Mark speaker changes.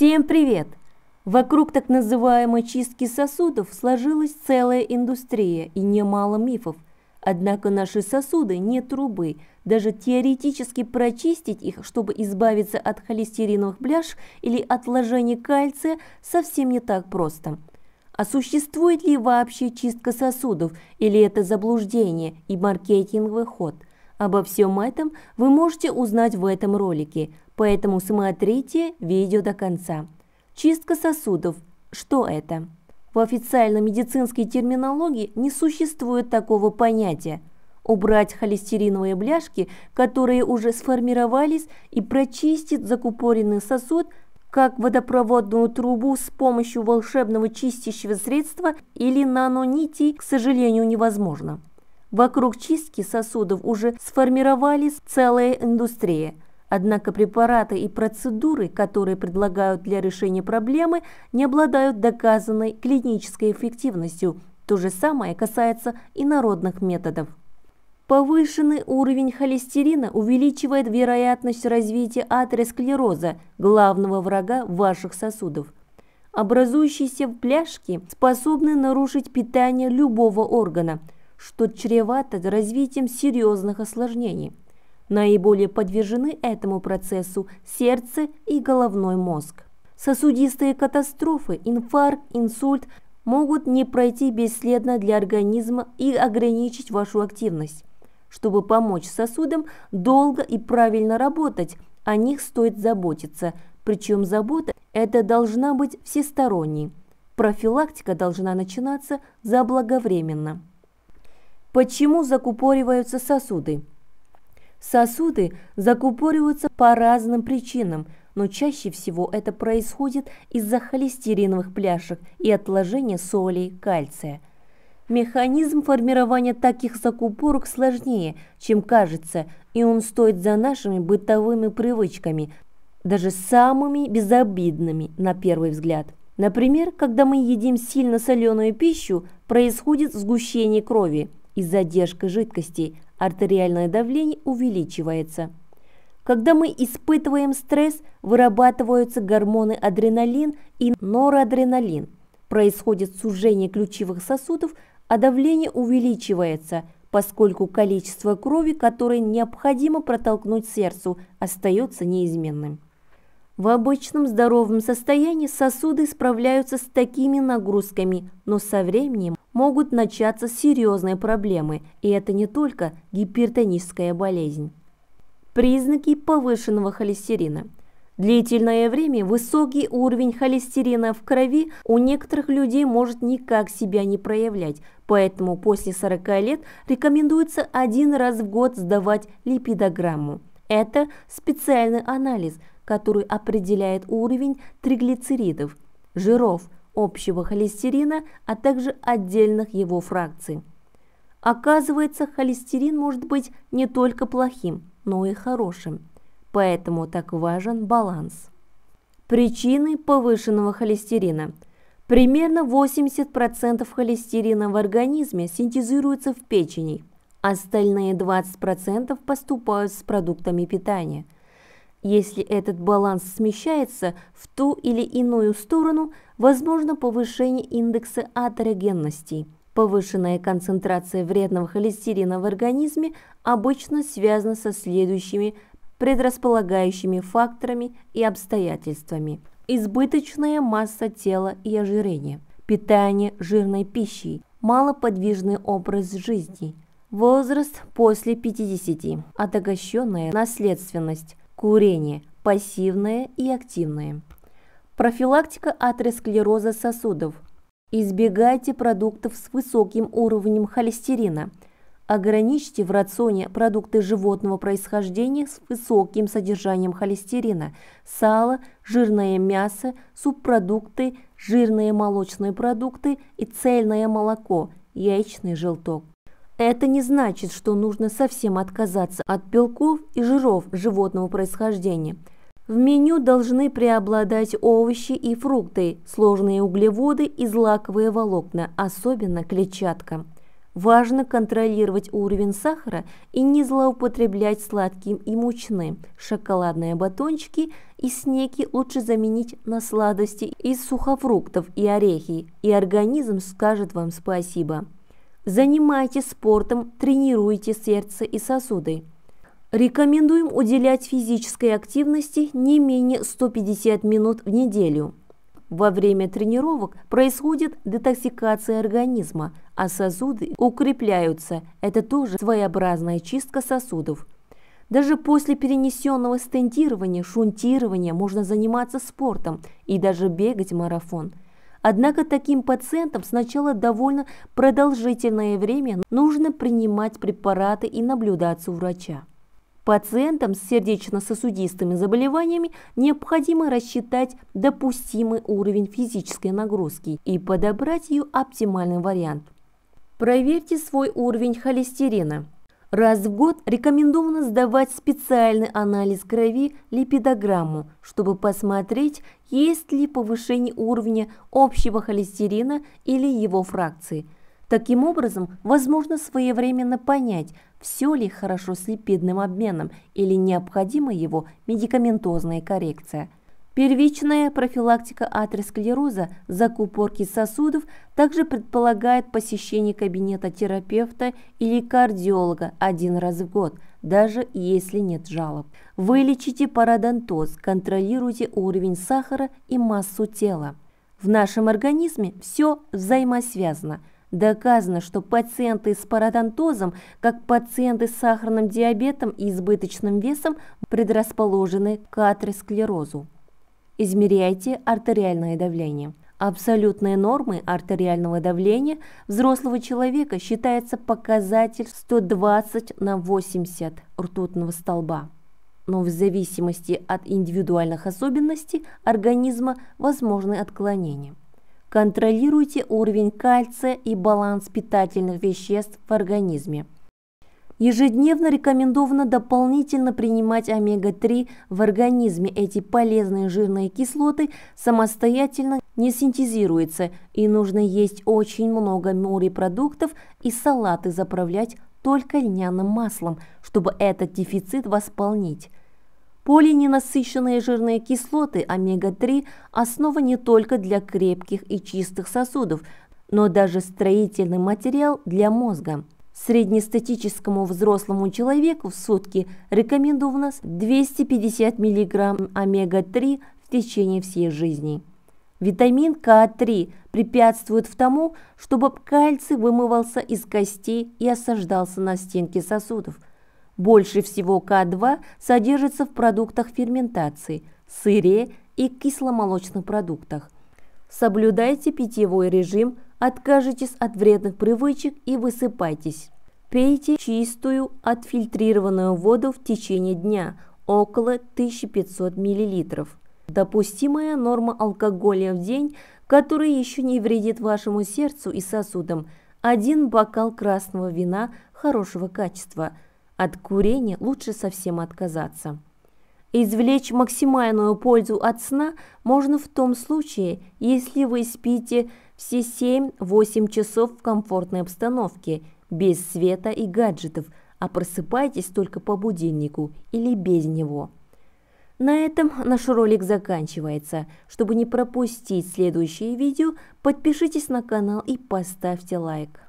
Speaker 1: Всем привет! Вокруг так называемой чистки сосудов сложилась целая индустрия и немало мифов. Однако наши сосуды не трубы. Даже теоретически прочистить их, чтобы избавиться от холестериновых бляш или отложений кальция, совсем не так просто. А существует ли вообще чистка сосудов, или это заблуждение и маркетинговый ход? Обо всем этом вы можете узнать в этом ролике – Поэтому смотрите видео до конца. Чистка сосудов. Что это? В официальной медицинской терминологии не существует такого понятия. Убрать холестериновые бляшки, которые уже сформировались, и прочистить закупоренный сосуд как водопроводную трубу с помощью волшебного чистящего средства или нанонитей, к сожалению, невозможно. Вокруг чистки сосудов уже сформировались целая индустрия – Однако препараты и процедуры, которые предлагают для решения проблемы, не обладают доказанной клинической эффективностью. То же самое касается и народных методов. Повышенный уровень холестерина увеличивает вероятность развития атеросклероза, главного врага ваших сосудов. Образующиеся в пляшке способны нарушить питание любого органа, что чревато развитием серьезных осложнений – Наиболее подвержены этому процессу сердце и головной мозг. Сосудистые катастрофы, инфаркт, инсульт могут не пройти бесследно для организма и ограничить вашу активность. Чтобы помочь сосудам долго и правильно работать, о них стоит заботиться, причем забота это должна быть всесторонней. Профилактика должна начинаться заблаговременно. Почему закупориваются сосуды? Сосуды закупориваются по разным причинам, но чаще всего это происходит из-за холестериновых пляшек и отложения солей кальция. Механизм формирования таких закупорок сложнее, чем кажется, и он стоит за нашими бытовыми привычками, даже самыми безобидными на первый взгляд. Например, когда мы едим сильно соленую пищу, происходит сгущение крови и задержка жидкостей – артериальное давление увеличивается. Когда мы испытываем стресс, вырабатываются гормоны адреналин и норадреналин. Происходит сужение ключевых сосудов, а давление увеличивается, поскольку количество крови, которое необходимо протолкнуть сердцу, остается неизменным. В обычном здоровом состоянии сосуды справляются с такими нагрузками, но со временем могут начаться серьезные проблемы, и это не только гипертоническая болезнь. Признаки повышенного холестерина. Длительное время высокий уровень холестерина в крови у некоторых людей может никак себя не проявлять, поэтому после 40 лет рекомендуется один раз в год сдавать липидограмму. Это специальный анализ, который определяет уровень триглицеридов, жиров, общего холестерина, а также отдельных его фракций. Оказывается, холестерин может быть не только плохим, но и хорошим, поэтому так важен баланс. Причины повышенного холестерина. Примерно 80% холестерина в организме синтезируется в печени, остальные 20% поступают с продуктами питания – если этот баланс смещается в ту или иную сторону, возможно повышение индекса атерогенности. Повышенная концентрация вредного холестерина в организме обычно связана со следующими предрасполагающими факторами и обстоятельствами. Избыточная масса тела и ожирение, питание жирной пищей, малоподвижный образ жизни, возраст после 50, отогощенная наследственность, курение, пассивное и активное. Профилактика атеросклероза сосудов. Избегайте продуктов с высоким уровнем холестерина. Ограничьте в рационе продукты животного происхождения с высоким содержанием холестерина, сало, жирное мясо, субпродукты, жирные молочные продукты и цельное молоко, яичный желток. А это не значит, что нужно совсем отказаться от белков и жиров животного происхождения. В меню должны преобладать овощи и фрукты, сложные углеводы и злаковые волокна, особенно клетчатка. Важно контролировать уровень сахара и не злоупотреблять сладким и мучным. Шоколадные батончики и снеки лучше заменить на сладости из сухофруктов и орехи, и организм скажет вам спасибо. Занимайтесь спортом, тренируйте сердце и сосуды. Рекомендуем уделять физической активности не менее 150 минут в неделю. Во время тренировок происходит детоксикация организма, а сосуды укрепляются. Это тоже своеобразная чистка сосудов. Даже после перенесенного стентирования, шунтирования можно заниматься спортом и даже бегать марафон – Однако таким пациентам сначала довольно продолжительное время нужно принимать препараты и наблюдаться у врача. Пациентам с сердечно-сосудистыми заболеваниями необходимо рассчитать допустимый уровень физической нагрузки и подобрать ее оптимальный вариант. Проверьте свой уровень холестерина – Раз в год рекомендовано сдавать специальный анализ крови липидограмму, чтобы посмотреть, есть ли повышение уровня общего холестерина или его фракции. Таким образом, возможно своевременно понять, все ли хорошо с липидным обменом или необходима его медикаментозная коррекция – Первичная профилактика атеросклероза закупорки сосудов также предполагает посещение кабинета терапевта или кардиолога один раз в год, даже если нет жалоб. Вылечите пародонтоз, контролируйте уровень сахара и массу тела. В нашем организме все взаимосвязано. Доказано, что пациенты с пародонтозом, как пациенты с сахарным диабетом и избыточным весом, предрасположены к атеросклерозу. Измеряйте артериальное давление. Абсолютные нормы артериального давления взрослого человека считается показатель 120 на 80 ртутного столба. Но в зависимости от индивидуальных особенностей организма возможны отклонения. Контролируйте уровень кальция и баланс питательных веществ в организме – Ежедневно рекомендовано дополнительно принимать омега-3 в организме. Эти полезные жирные кислоты самостоятельно не синтезируются и нужно есть очень много морепродуктов и салаты заправлять только льняным маслом, чтобы этот дефицит восполнить. Полиненасыщенные жирные кислоты омега-3 – основа не только для крепких и чистых сосудов, но даже строительный материал для мозга – Среднестатическому взрослому человеку в сутки рекомендовано 250 мг омега-3 в течение всей жизни. Витамин К3 препятствует тому, чтобы кальций вымывался из костей и осаждался на стенке сосудов. Больше всего К2 содержится в продуктах ферментации, сыре и кисломолочных продуктах. Соблюдайте питьевой режим – откажитесь от вредных привычек и высыпайтесь. Пейте чистую отфильтрированную воду в течение дня около 1500 мл. Допустимая норма алкоголя в день, который еще не вредит вашему сердцу и сосудам, один бокал красного вина хорошего качества. От курения лучше совсем отказаться. Извлечь максимальную пользу от сна можно в том случае, если вы спите все 7-8 часов в комфортной обстановке, без света и гаджетов, а просыпайтесь только по будильнику или без него. На этом наш ролик заканчивается. Чтобы не пропустить следующие видео, подпишитесь на канал и поставьте лайк.